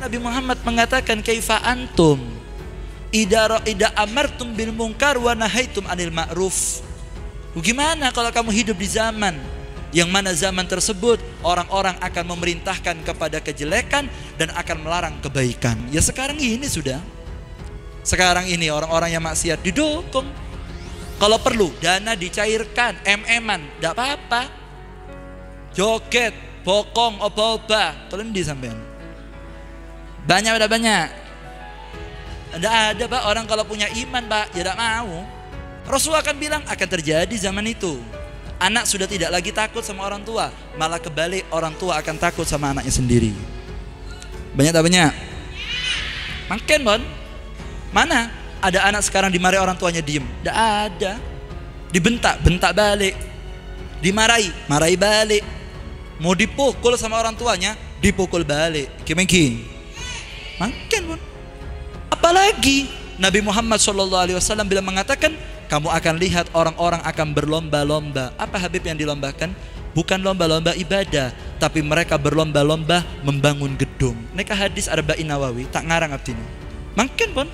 Nabi Muhammad mengatakan kaifa antum idara ida amartum bil mungkar wa nahaitum anil ma'ruf. Bagaimana kalau kamu hidup di zaman yang mana zaman tersebut orang-orang akan memerintahkan kepada kejelekan dan akan melarang kebaikan. Ya sekarang ini sudah. Sekarang ini orang-orang yang maksiat didukung. Kalau perlu dana dicairkan, MM-an, enggak apa-apa. Joget, bokong, oba-oba, kalian di sampean. Banyak ada banyak. Tidak ada pak orang kalau punya iman pak tidak mau. Rasul akan bilang akan terjadi zaman itu. Anak sudah tidak lagi takut sama orang tua, malah kebalik orang tua akan takut sama anaknya sendiri. Banyak tak banyak? Makin bon. Mana ada anak sekarang dimarahi orang tuanya diem? Tidak ada. Dibentak, bentak balik. Dimarahi, marahi balik. Mau dipukul sama orang tuanya, dipukul balik. Kemengking. Makin pun. Apalagi Nabi Muhammad SAW bila mengatakan kamu akan lihat orang-orang akan berlomba-lomba. Apa Habib yang dilombakan? Bukan lomba-lomba ibadah, tapi mereka berlomba-lomba membangun gedung. Neka hadis Arba'in Nawawi, tak ngarang abdini. Makin pun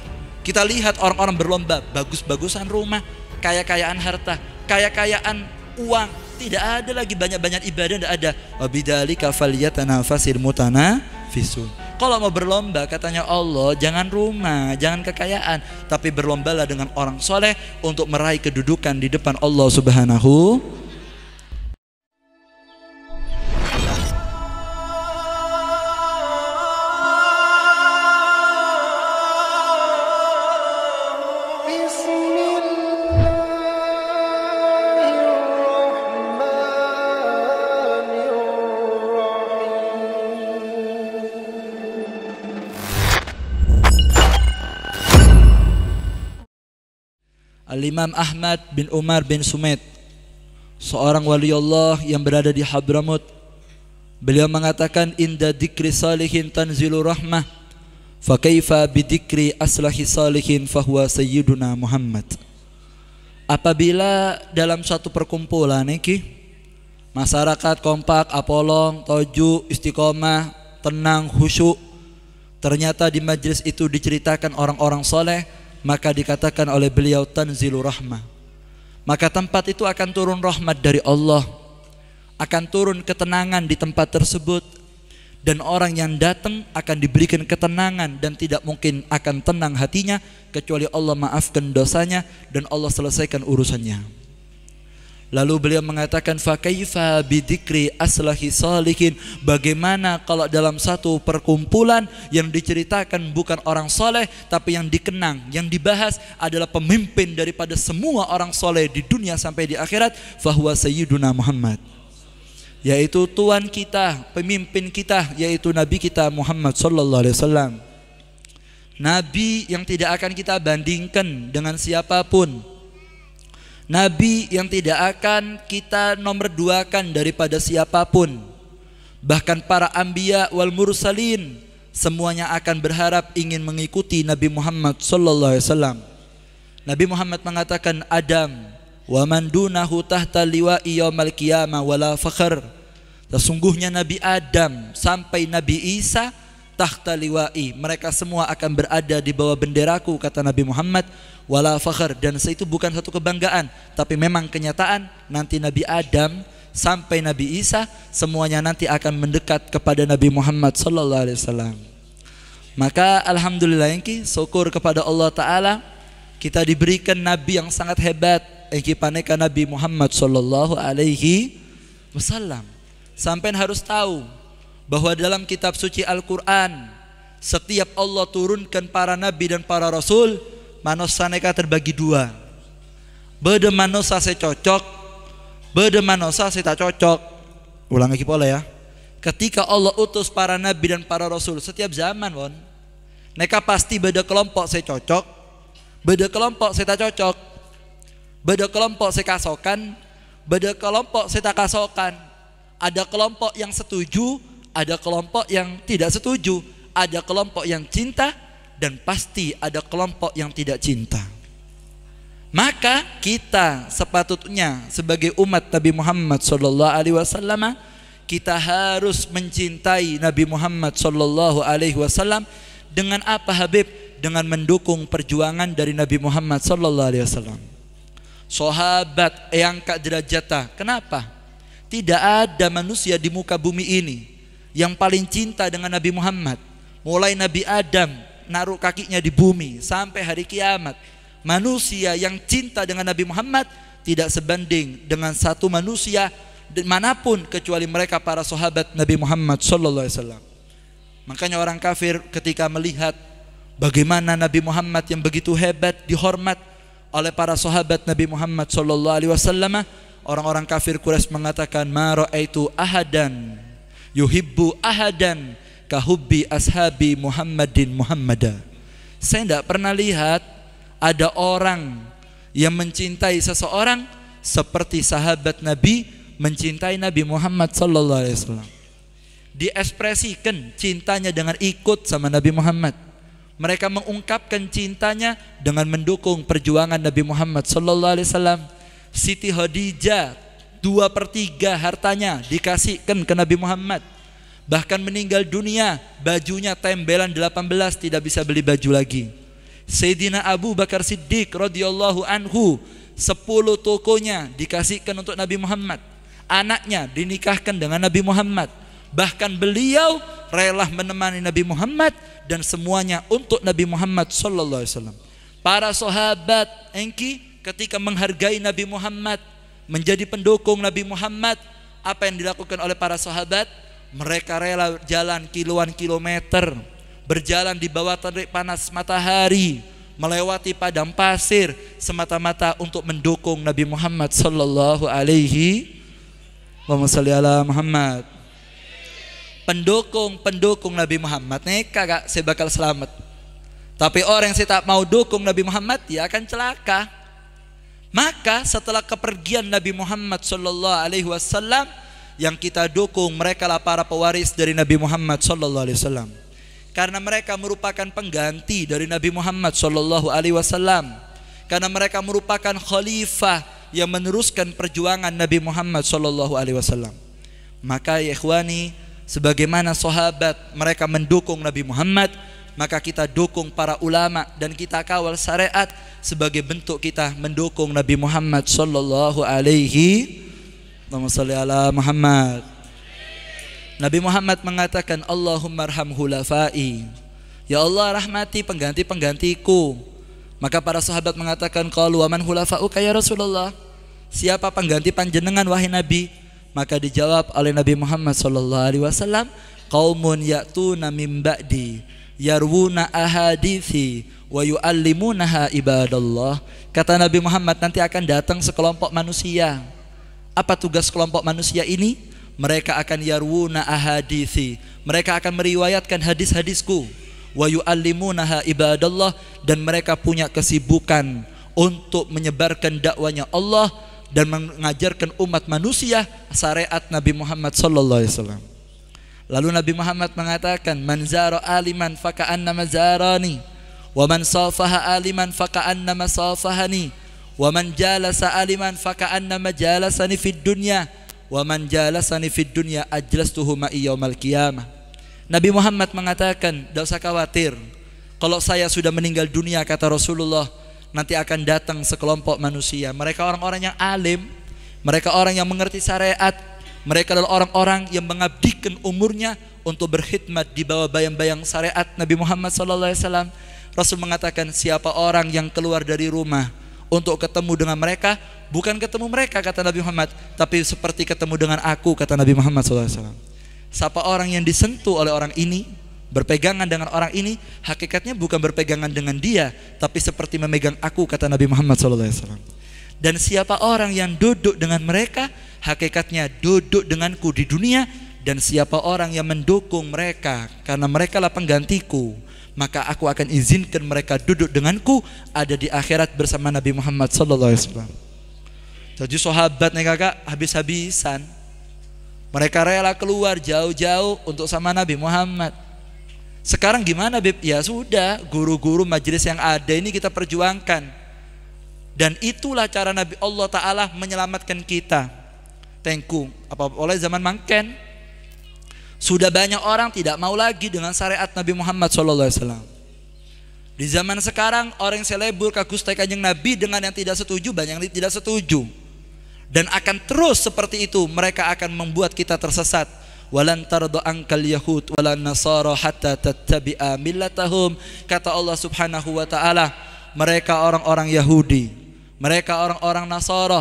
kita lihat orang-orang berlomba, bagus-bagusan rumah, kaya-kayaan harta, kaya-kayaan uang, tidak ada lagi banyak-banyak ibadah tidak ada wabidali kafaliyat tanafasil mutana fisun kalau mau berlomba katanya Allah jangan rumah, jangan kekayaan. Tapi berlombalah dengan orang soleh untuk meraih kedudukan di depan Allah subhanahu Imam Ahmad bin Umar bin Sumaid seorang wali Allah yang berada di Habramut beliau mengatakan inda dikri salihin tanzilu rahmah fa kaifa bidikri aslahi salihin fahuwa sayyiduna Muhammad apabila dalam satu perkumpulan niki masyarakat kompak apolong toju istiqomah tenang khusyuk ternyata di majelis itu diceritakan orang-orang soleh maka dikatakan oleh beliau tanzilur rahmah maka tempat itu akan turun rahmat dari Allah akan turun ketenangan di tempat tersebut dan orang yang datang akan diberikan ketenangan dan tidak mungkin akan tenang hatinya kecuali Allah maafkan dosanya dan Allah selesaikan urusannya. Lalu beliau mengatakan fakaifa bidikri aslahi salihin. Bagaimana kalau dalam satu perkumpulan yang diceritakan bukan orang soleh tapi yang dikenang, yang dibahas adalah pemimpin daripada semua orang soleh di dunia sampai di akhirat. Fahuwa Sayyiduna Muhammad. Yaitu tuan kita, pemimpin kita, yaitu Nabi kita Muhammad Sallallahu Alaihi Wasallam. Nabi yang tidak akan kita bandingkan dengan siapapun Nabi yang tidak akan kita nomor duakan daripada siapapun. Bahkan para ambia wal mursalin semuanya akan berharap ingin mengikuti Nabi Muhammad sallallahu alaihi wasallam. Nabi Muhammad mengatakan Adam wa man dunahu tahta liwa'i yaumal qiyamah wala fakhr. Sesungguhnya Nabi Adam sampai Nabi Isa tahta liwa'i mereka semua akan berada di bawah benderaku kata Nabi Muhammad wala fakhr dan itu bukan satu kebanggaan tapi memang kenyataan nanti Nabi Adam sampai Nabi Isa semuanya nanti akan mendekat kepada Nabi Muhammad sallallahu alaihi Wasallam. maka alhamdulillah engki syukur kepada Allah taala kita diberikan nabi yang sangat hebat engki paneka Nabi Muhammad sallallahu alaihi wasallam sampai harus tahu bahwa dalam kitab suci Al-Quran setiap Allah turunkan para nabi dan para rasul manusia mereka terbagi dua beda manusia saya cocok beda manusia saya tak cocok ulang lagi pola ya ketika Allah utus para nabi dan para rasul setiap zaman won mereka pasti beda kelompok saya cocok beda kelompok saya tak cocok beda kelompok saya kasokan beda kelompok saya tak kasokan ada kelompok yang setuju ada kelompok yang tidak setuju, ada kelompok yang cinta, dan pasti ada kelompok yang tidak cinta. Maka kita sepatutnya sebagai umat Nabi Muhammad Shallallahu Alaihi Wasallam kita harus mencintai Nabi Muhammad Shallallahu Alaihi Wasallam dengan apa Habib? Dengan mendukung perjuangan dari Nabi Muhammad Shallallahu Alaihi Wasallam. Sahabat yang kak derajata. Kenapa? Tidak ada manusia di muka bumi ini yang paling cinta dengan Nabi Muhammad. Mulai Nabi Adam naruh kakinya di bumi sampai hari kiamat. Manusia yang cinta dengan Nabi Muhammad tidak sebanding dengan satu manusia manapun kecuali mereka para sahabat Nabi Muhammad sallallahu alaihi wasallam. Makanya orang kafir ketika melihat bagaimana Nabi Muhammad yang begitu hebat dihormat oleh para sahabat Nabi Muhammad sallallahu alaihi wasallam, orang-orang kafir Quraisy mengatakan ma itu ahadan yuhibbu ahadan kahubbi ashabi Muhammadin Muhammada. Saya tidak pernah lihat ada orang yang mencintai seseorang seperti sahabat Nabi mencintai Nabi Muhammad sallallahu alaihi wasallam. Diekspresikan cintanya dengan ikut sama Nabi Muhammad. Mereka mengungkapkan cintanya dengan mendukung perjuangan Nabi Muhammad sallallahu alaihi wasallam. Siti Khadijah dua per tiga hartanya dikasihkan ke Nabi Muhammad bahkan meninggal dunia bajunya tembelan 18 tidak bisa beli baju lagi Sayyidina Abu Bakar Siddiq radhiyallahu anhu 10 tokonya dikasihkan untuk Nabi Muhammad anaknya dinikahkan dengan Nabi Muhammad bahkan beliau rela menemani Nabi Muhammad dan semuanya untuk Nabi Muhammad sallallahu alaihi wasallam para sahabat engki ketika menghargai Nabi Muhammad menjadi pendukung Nabi Muhammad. Apa yang dilakukan oleh para sahabat? Mereka rela jalan kiluan kilometer, berjalan di bawah terik panas matahari, melewati padang pasir semata-mata untuk mendukung Nabi Muhammad sallallahu alaihi wasallam. Muhammad. Pendukung-pendukung Nabi Muhammad nih kagak saya bakal selamat. Tapi orang yang saya tak mau dukung Nabi Muhammad, dia akan celaka. Maka setelah kepergian Nabi Muhammad Shallallahu Alaihi Wasallam yang kita dukung mereka lah para pewaris dari Nabi Muhammad Shallallahu Alaihi Wasallam. Karena mereka merupakan pengganti dari Nabi Muhammad Shallallahu Alaihi Wasallam. Karena mereka merupakan khalifah yang meneruskan perjuangan Nabi Muhammad Shallallahu Alaihi Wasallam. Maka ya ikhwani, sebagaimana sahabat mereka mendukung Nabi Muhammad, maka kita dukung para ulama dan kita kawal syariat sebagai bentuk kita mendukung Nabi Muhammad sallallahu alaihi Wasallam ala Muhammad Nabi Muhammad mengatakan Allahumma arham hulafai Ya Allah rahmati pengganti-penggantiku Maka para sahabat mengatakan kalau waman hulafau kaya Rasulullah Siapa pengganti panjenengan wahai Nabi Maka dijawab oleh Nabi Muhammad sallallahu alaihi wasallam qaumun ya'tuna min yarwuna ahadithi wa yuallimunaha ibadallah kata Nabi Muhammad nanti akan datang sekelompok manusia apa tugas kelompok manusia ini mereka akan yarwuna ahadithi mereka akan meriwayatkan hadis-hadisku wa yuallimunaha ibadallah dan mereka punya kesibukan untuk menyebarkan dakwanya Allah dan mengajarkan umat manusia syariat Nabi Muhammad sallallahu alaihi wasallam Lalu Nabi Muhammad mengatakan, "Man zara aliman faka'annama mazarani, wa man safaha aliman faka'annama masafahani, wa man jalasa aliman faka'annama majalasani fid dunya, wa man jalasani fid dunya ajlastuhu ma yaumil qiyamah." Nabi Muhammad mengatakan, "Tidak usah khawatir. Kalau saya sudah meninggal dunia," kata Rasulullah, "nanti akan datang sekelompok manusia. Mereka orang-orang yang alim, mereka orang yang mengerti syariat, mereka adalah orang-orang yang mengabdikan umurnya untuk berkhidmat di bawah bayang-bayang syariat Nabi Muhammad SAW. Rasul mengatakan siapa orang yang keluar dari rumah untuk ketemu dengan mereka, bukan ketemu mereka kata Nabi Muhammad, tapi seperti ketemu dengan aku kata Nabi Muhammad SAW. Siapa orang yang disentuh oleh orang ini, berpegangan dengan orang ini, hakikatnya bukan berpegangan dengan dia, tapi seperti memegang aku kata Nabi Muhammad SAW. Dan siapa orang yang duduk dengan mereka, hakikatnya duduk denganku di dunia dan siapa orang yang mendukung mereka karena mereka lah penggantiku maka aku akan izinkan mereka duduk denganku ada di akhirat bersama Nabi Muhammad sallallahu alaihi wasallam. Jadi sahabat nih kakak habis-habisan. Mereka rela keluar jauh-jauh untuk sama Nabi Muhammad. Sekarang gimana Bib? Ya sudah, guru-guru majelis yang ada ini kita perjuangkan. Dan itulah cara Nabi Allah Ta'ala menyelamatkan kita tengku apa oleh zaman mangken sudah banyak orang tidak mau lagi dengan syariat Nabi Muhammad SAW di zaman sekarang orang yang selebur kagustai kanjeng Nabi dengan yang tidak setuju banyak yang tidak setuju dan akan terus seperti itu mereka akan membuat kita tersesat walan tardo angkal yahud walan nasara hatta tattabi'a millatahum kata Allah Subhanahu wa taala mereka orang-orang Yahudi mereka orang-orang Nasara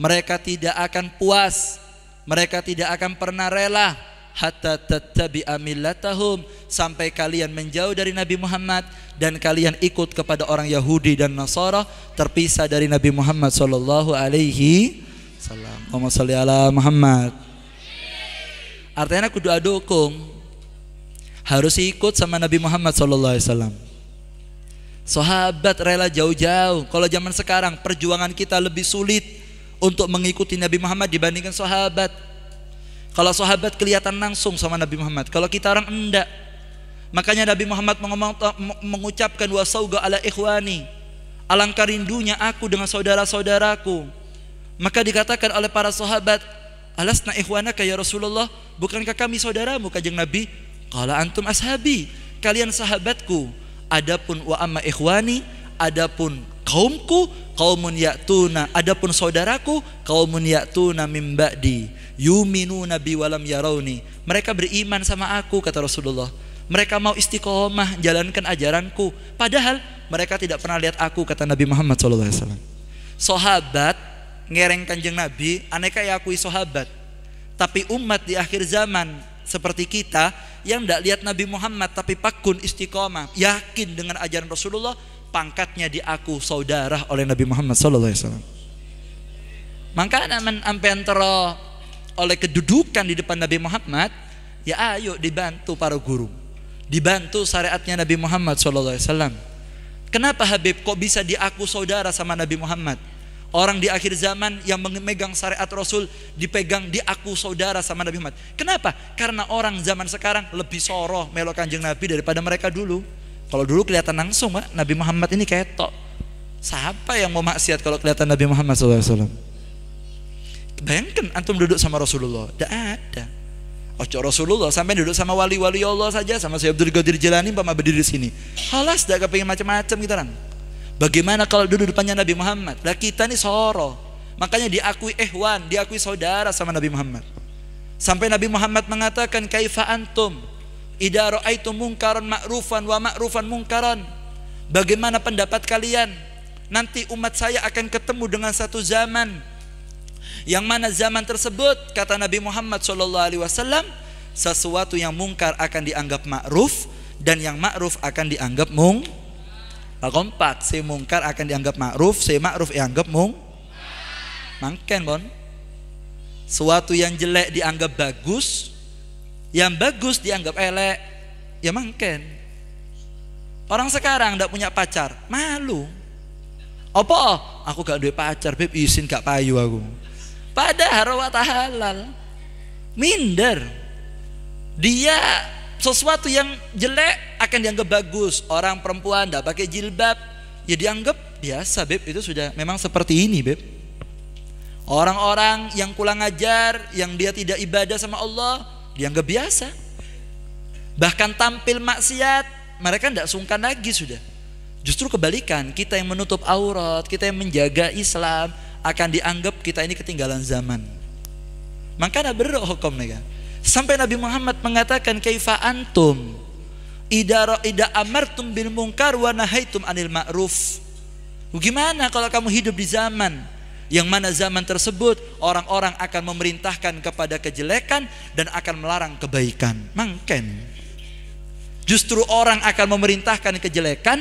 mereka tidak akan puas, mereka tidak akan pernah rela hatta tattabi'a millatahum sampai kalian menjauh dari Nabi Muhammad dan kalian ikut kepada orang Yahudi dan Nasara terpisah dari Nabi Muhammad sallallahu alaihi wasallam. Allahumma shalli ala Muhammad. Artinya aku doa dukung harus ikut sama Nabi Muhammad sallallahu alaihi wasallam. Sahabat rela jauh-jauh. Kalau zaman sekarang perjuangan kita lebih sulit untuk mengikuti Nabi Muhammad dibandingkan sahabat. Kalau sahabat kelihatan langsung sama Nabi Muhammad, kalau kita orang enggak. Makanya Nabi Muhammad mengucapkan wasauga ala ikhwani. Alangkah rindunya aku dengan saudara-saudaraku. Maka dikatakan oleh para sahabat, "Alasna ikhwana ya Rasulullah? Bukankah kami saudaramu kajeng Nabi?" Qala antum ashabi, kalian sahabatku. Adapun wa amma ikhwani, adapun kaumku kaumun ya'tuna adapun saudaraku kaumun ya'tuna min ba'di yuminu nabi walam yarawni mereka beriman sama aku kata Rasulullah mereka mau istiqomah jalankan ajaranku padahal mereka tidak pernah lihat aku kata Nabi Muhammad SAW sahabat ngereng kanjeng Nabi aneka ya akui sahabat tapi umat di akhir zaman seperti kita yang tidak lihat Nabi Muhammad tapi pakun istiqomah yakin dengan ajaran Rasulullah pangkatnya diaku saudara oleh Nabi Muhammad SAW. Maka namun ampean tero oleh kedudukan di depan Nabi Muhammad, ya ayo dibantu para guru, dibantu syariatnya Nabi Muhammad SAW. Kenapa Habib kok bisa diaku saudara sama Nabi Muhammad? Orang di akhir zaman yang memegang syariat Rasul dipegang diaku saudara sama Nabi Muhammad. Kenapa? Karena orang zaman sekarang lebih soroh melok kanjeng Nabi daripada mereka dulu. Kalau dulu kelihatan langsung, Pak, Nabi Muhammad ini kayak tok. Siapa yang mau maksiat kalau kelihatan Nabi Muhammad SAW? Bayangkan antum duduk sama Rasulullah, tidak ada. Ojo Rasulullah sampai duduk sama wali-wali Allah saja sama saya Abdul Qadir Jilani sama berdiri di sini. Halas tidak kepingin macam-macam kita gitu, orang. Bagaimana kalau duduk depannya Nabi Muhammad? Lah kita nih soro. Makanya diakui ehwan, diakui saudara sama Nabi Muhammad. Sampai Nabi Muhammad mengatakan kaifa antum Idza raaitum mungkaran ma'rufan wa ma'rufan mungkaran. Bagaimana pendapat kalian? Nanti umat saya akan ketemu dengan satu zaman yang mana zaman tersebut kata Nabi Muhammad Shallallahu alaihi wasallam sesuatu yang mungkar akan dianggap ma'ruf dan yang ma'ruf akan dianggap mung Kompak, si mungkar akan dianggap ma'ruf si ma'ruf dianggap mung mangken bon suatu yang jelek dianggap bagus yang bagus dianggap elek, ya mungkin. Orang sekarang tidak punya pacar, malu. Apa? Ah, aku gak duit pacar, beb izin gak payu aku. pada wa halal. Minder. Dia sesuatu yang jelek akan dianggap bagus. Orang perempuan tidak pakai jilbab, ya dianggap biasa, beb itu sudah memang seperti ini, beb. Orang-orang yang kurang ajar, yang dia tidak ibadah sama Allah, yang biasa. Bahkan tampil maksiat, mereka tidak sungkan lagi sudah. Justru kebalikan, kita yang menutup aurat, kita yang menjaga Islam, akan dianggap kita ini ketinggalan zaman. Maka berdoa hukum kan? Sampai Nabi Muhammad mengatakan kaifa antum ida ida amartum bil mungkar wa nahaitum anil ma'ruf. Gimana kalau kamu hidup di zaman yang mana zaman tersebut orang-orang akan memerintahkan kepada kejelekan dan akan melarang kebaikan. Mangken. Justru orang akan memerintahkan kejelekan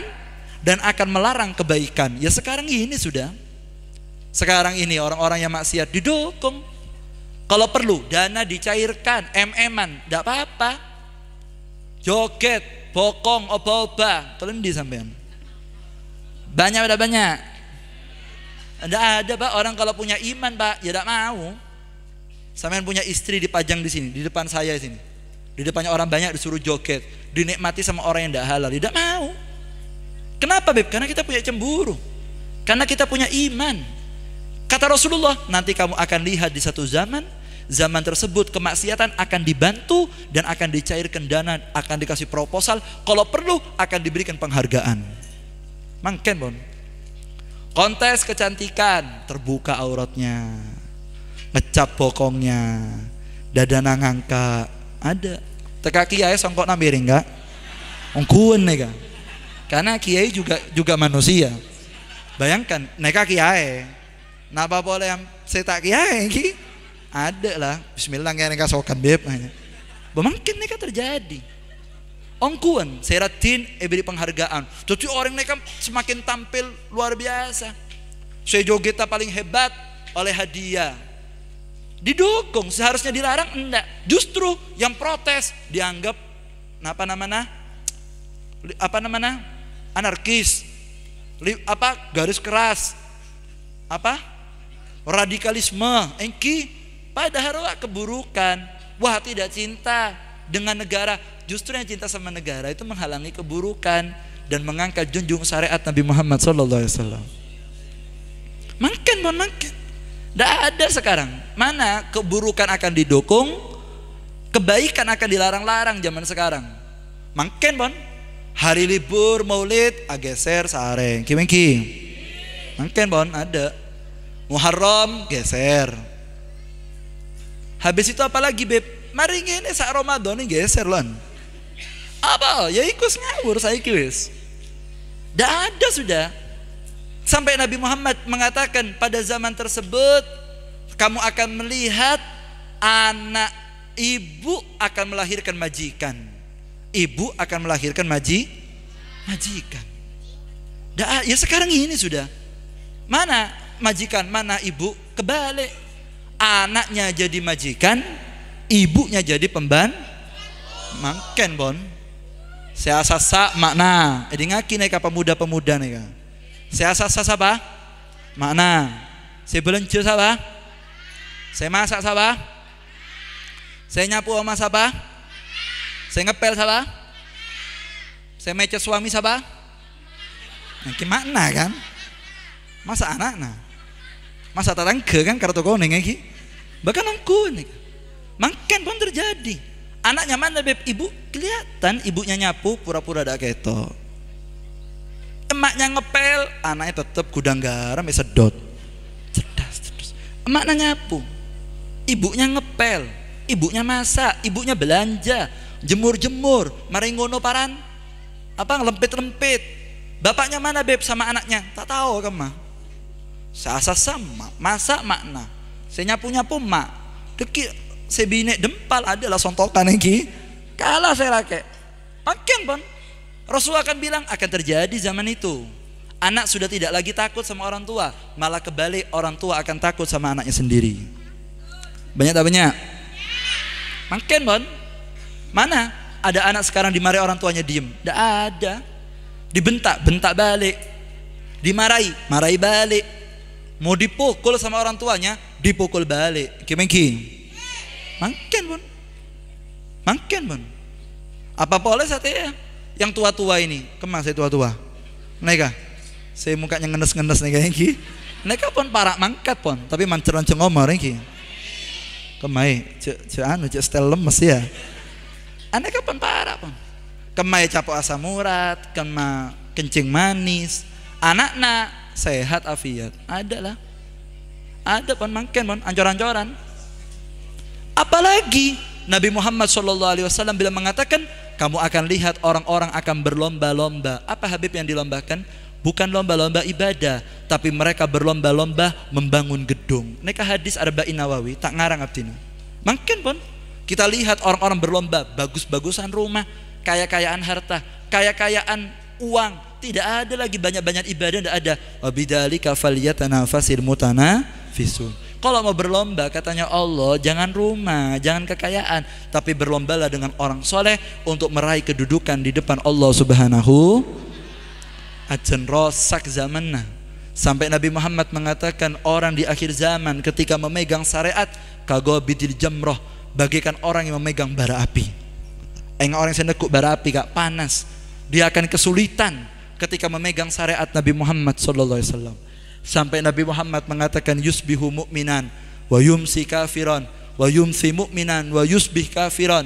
dan akan melarang kebaikan. Ya sekarang ini sudah. Sekarang ini orang-orang yang maksiat didukung. Kalau perlu dana dicairkan, MM-an, apa-apa. Joget, bokong, oba-oba, kelendi sampean. Banyak ada banyak. Tidak ada pak orang kalau punya iman pak ya tidak mau. yang punya istri dipajang di sini, di depan saya di sini, di depannya orang banyak disuruh joget, dinikmati sama orang yang tidak halal, tidak ya mau. Kenapa beb? Karena kita punya cemburu, karena kita punya iman. Kata Rasulullah, nanti kamu akan lihat di satu zaman, zaman tersebut kemaksiatan akan dibantu dan akan dicairkan dana, akan dikasih proposal, kalau perlu akan diberikan penghargaan. Mangken bon, Kontes kecantikan, terbuka auratnya. Ngecap bokongnya. dada nangangka ada. Teka kiai songkok nambiring enggak? Ungkuan nih kan. Karena kiai juga juga manusia. Bayangkan, neka kiai. Napa boleh yang setak kiai ki? Ada lah. Bismillah yang neka sokan beb. bermungkin neka terjadi. Ongkuan, saya eh diberi penghargaan. Jadi orang mereka semakin tampil luar biasa. Saya jogeta paling hebat oleh hadiah. Didukung, seharusnya dilarang enggak. Justru yang protes dianggap apa namanya? Apa namanya? Anarkis. Apa? Garis keras. Apa? Radikalisme. Engki pada harulah keburukan. Wah tidak cinta dengan negara. Justru yang cinta sama negara itu menghalangi keburukan dan mengangkat junjung syariat Nabi Muhammad Alaihi Wasallam Makan, mohon makan. Tidak ada sekarang. Mana keburukan akan didukung, kebaikan akan dilarang-larang zaman sekarang. Makan, bon. Hari libur, maulid, ageser, seareng Kimengki. mungkin bon, ada. Muharram, geser. Habis itu apalagi Beb? mari ini saat Ramadan geser lan. Apa? Ya ikus ngawur saya ikus. Tidak ada sudah. Sampai Nabi Muhammad mengatakan pada zaman tersebut kamu akan melihat anak ibu akan melahirkan majikan. Ibu akan melahirkan maji majikan. Da, ya sekarang ini sudah. Mana majikan, mana ibu? Kebalik. Anaknya jadi majikan, ibunya jadi pemban mangken bon saya sasa makna jadi ngaki neka pemuda-pemuda kan. saya sasa apa makna saya belanja apa saya masak apa saya nyapu sama apa saya ngepel apa saya mecet suami apa nah, makna kan masa anak nah masa tarangke kan kartu kuning lagi bahkan angku nih Makan pun terjadi. Anaknya mana beb ibu? Kelihatan ibunya nyapu pura-pura ada ketok. Emaknya ngepel, anaknya tetap gudang garam ya sedot. Cerdas, cerdas. Emaknya nyapu. Ibunya ngepel, ibunya masak, ibunya belanja, jemur-jemur, maringono paran. Apa ngelempit lempit Bapaknya mana beb sama anaknya? Tak tahu kemah mah. Sasa sama, masak makna. Saya nyapu-nyapu mak. Deki sebine dempal adalah sontokan lagi kalah saya rakyat. makin pun Rasulullah akan bilang akan terjadi zaman itu anak sudah tidak lagi takut sama orang tua malah kebalik orang tua akan takut sama anaknya sendiri banyak tak banyak makin pun mana ada anak sekarang dimarahi orang tuanya diem tidak ada dibentak bentak balik dimarahi marahi balik mau dipukul sama orang tuanya dipukul balik kemengki Mangken pun. Mangken pun. Apa boleh saya yang tua-tua ini? Kemang saya tua-tua. Neka. Saya mukanya ngenes-ngenes neka ki. Neka pun parak mangkat pun, tapi mancer-mancer ngomor iki. Kemai, cek cek anu cek stel lemes ya. Aneka pun parak pun. Kemai capo asam urat, kema kencing manis, anak nak sehat afiat. Ada lah. Ada pun mangken pun ancor-ancoran. Apalagi Nabi Muhammad SAW bila mengatakan kamu akan lihat orang-orang akan berlomba-lomba. Apa Habib yang dilombakan? Bukan lomba-lomba ibadah, tapi mereka berlomba-lomba membangun gedung. Neka hadis ada Arba'in Nawawi, tak ngarang abdina. Mungkin pun kita lihat orang-orang berlomba, bagus-bagusan rumah, kaya-kayaan harta, kaya-kayaan uang, tidak ada lagi banyak-banyak ibadah, tidak ada. tanah fasir mutana fisun. Kalau mau berlomba katanya Allah jangan rumah, jangan kekayaan, tapi berlombalah dengan orang soleh untuk meraih kedudukan di depan Allah Subhanahu. Ajen rosak zaman. Sampai Nabi Muhammad mengatakan orang di akhir zaman ketika memegang syariat kagobidil jamroh bagikan orang yang memegang bara api. Enggak eh, orang yang nekuk bara api gak panas, dia akan kesulitan ketika memegang syariat Nabi Muhammad Sallallahu Alaihi Wasallam. Sampai Nabi Muhammad mengatakan yusbihu mu'minan wa yumsi kafiran wa yumsi mu'minan wa yusbih kafiran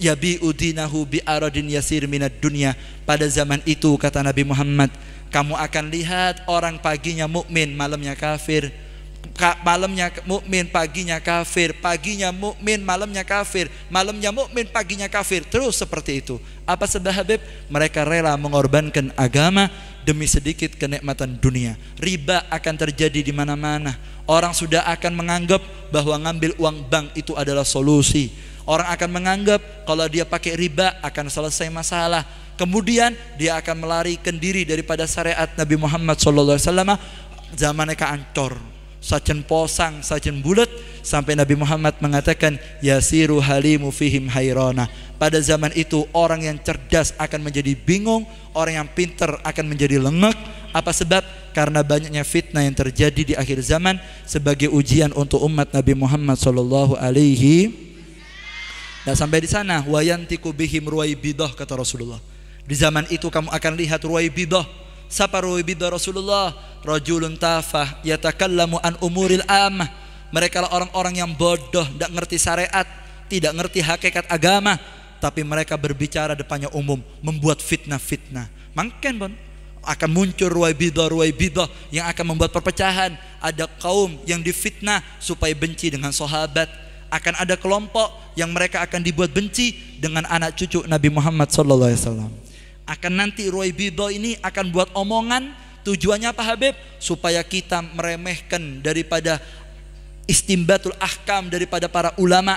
yabi udinahu bi aradin yasir minad dunya pada zaman itu kata Nabi Muhammad kamu akan lihat orang paginya mukmin malamnya kafir Ka malamnya mukmin paginya kafir paginya mukmin malamnya kafir malamnya mukmin paginya kafir terus seperti itu apa sebab mereka rela mengorbankan agama demi sedikit kenikmatan dunia. Riba akan terjadi di mana-mana. Orang sudah akan menganggap bahwa ngambil uang bank itu adalah solusi. Orang akan menganggap kalau dia pakai riba akan selesai masalah. Kemudian dia akan melarikan diri daripada syariat Nabi Muhammad SAW. Zamannya keancor sajen posang, sajen bulat sampai Nabi Muhammad mengatakan yasiru halimu fihim hayrona. Pada zaman itu orang yang cerdas akan menjadi bingung, orang yang pinter akan menjadi lengek. Apa sebab? Karena banyaknya fitnah yang terjadi di akhir zaman sebagai ujian untuk umat Nabi Muhammad Shallallahu alaihi dan nah, sampai di sana wayantiku bihim bidah kata Rasulullah. Di zaman itu kamu akan lihat bidah saparu bidda Rasulullah rajulun tafah yatakallamu an umuril am mereka lah orang-orang yang bodoh tidak ngerti syariat tidak ngerti hakikat agama tapi mereka berbicara depannya umum membuat fitnah-fitnah mungkin pun akan muncul ruwaibidah-ruwaibidah yang akan membuat perpecahan. Ada kaum yang difitnah supaya benci dengan sahabat. Akan ada kelompok yang mereka akan dibuat benci dengan anak cucu Nabi Muhammad Alaihi sallallahu Wasallam akan nanti Roy Bido ini akan buat omongan tujuannya apa Habib? Supaya kita meremehkan daripada istimbatul ahkam daripada para ulama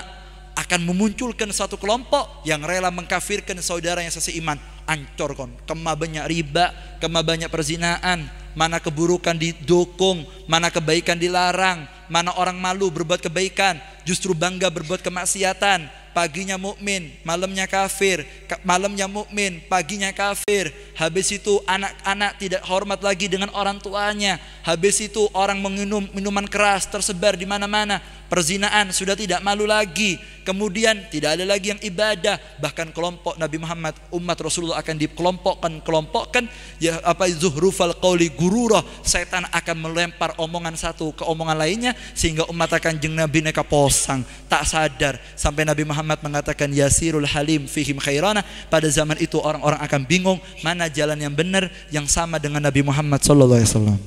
akan memunculkan satu kelompok yang rela mengkafirkan saudara yang iman ancor kon kema banyak riba kema banyak perzinaan mana keburukan didukung mana kebaikan dilarang mana orang malu berbuat kebaikan justru bangga berbuat kemaksiatan paginya mukmin, malamnya kafir, malamnya mukmin, paginya kafir. Habis itu anak-anak tidak hormat lagi dengan orang tuanya. Habis itu orang menginum minuman keras tersebar di mana-mana perzinaan sudah tidak malu lagi. Kemudian tidak ada lagi yang ibadah, bahkan kelompok Nabi Muhammad umat Rasulullah akan dikelompokkan-kelompokkan ya apa zuhrufal qawli gururah, setan akan melempar omongan satu ke omongan lainnya sehingga umat akan jeng Nabi neka posang, tak sadar sampai Nabi Muhammad mengatakan yasirul halim fihim khairana. Pada zaman itu orang-orang akan bingung mana jalan yang benar yang sama dengan Nabi Muhammad sallallahu alaihi wasallam.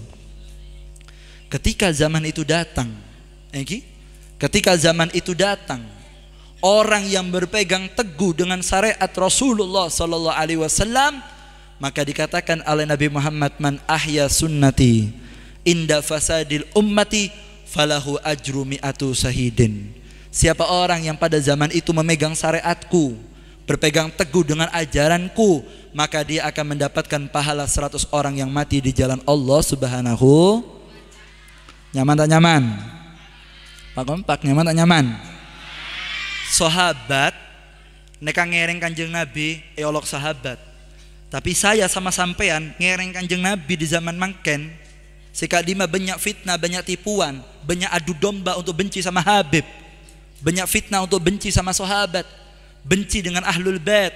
Ketika zaman itu datang, eh, Ketika zaman itu datang, orang yang berpegang teguh dengan syariat Rasulullah sallallahu alaihi wasallam maka dikatakan oleh Nabi Muhammad man ahya sunnati inda fasadil ummati falahu ajru mi'atu sahidin. Siapa orang yang pada zaman itu memegang syariatku, berpegang teguh dengan ajaranku, maka dia akan mendapatkan pahala seratus orang yang mati di jalan Allah Subhanahu. Nyaman tak nyaman? Pak kompak nyaman tak nyaman. Sahabat neka ngereng kanjeng Nabi eolog ya sahabat. Tapi saya sama sampean ngereng kanjeng Nabi di zaman mangken. Sikadima banyak fitnah, banyak tipuan, banyak adu domba untuk benci sama Habib. Banyak fitnah untuk benci sama sahabat, benci dengan ahlul bait,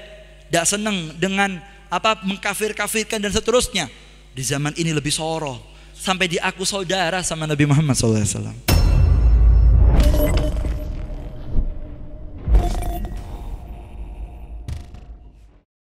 tidak seneng dengan apa mengkafir-kafirkan dan seterusnya. Di zaman ini lebih soroh sampai diaku saudara sama Nabi Muhammad SAW. Thank you.